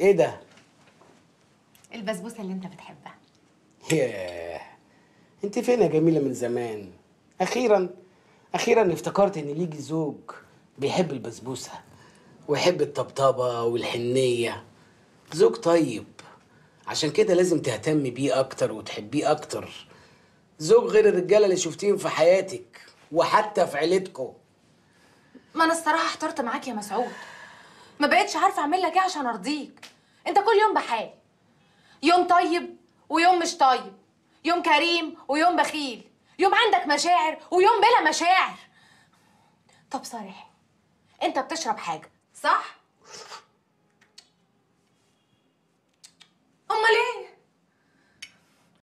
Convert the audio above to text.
ايه ده؟ البسبوسه اللي انت بتحبها ياه انت فين يا جميله من زمان اخيرا اخيرا افتكرت ان ليك زوج بيحب البسبوسه ويحب الطبطبه والحنيه زوج طيب عشان كده لازم تهتمي بيه اكتر وتحبيه اكتر زوج غير الرجاله اللي شفتيهم في حياتك وحتى في عيلتكم ما انا الصراحه احترت معاك يا مسعود ما بقتش عارفه اعمل لك ايه عشان ارضيك انت كل يوم بحال يوم طيب ويوم مش طيب يوم كريم ويوم بخيل يوم عندك مشاعر ويوم بلا مشاعر طب صريح انت بتشرب حاجه صح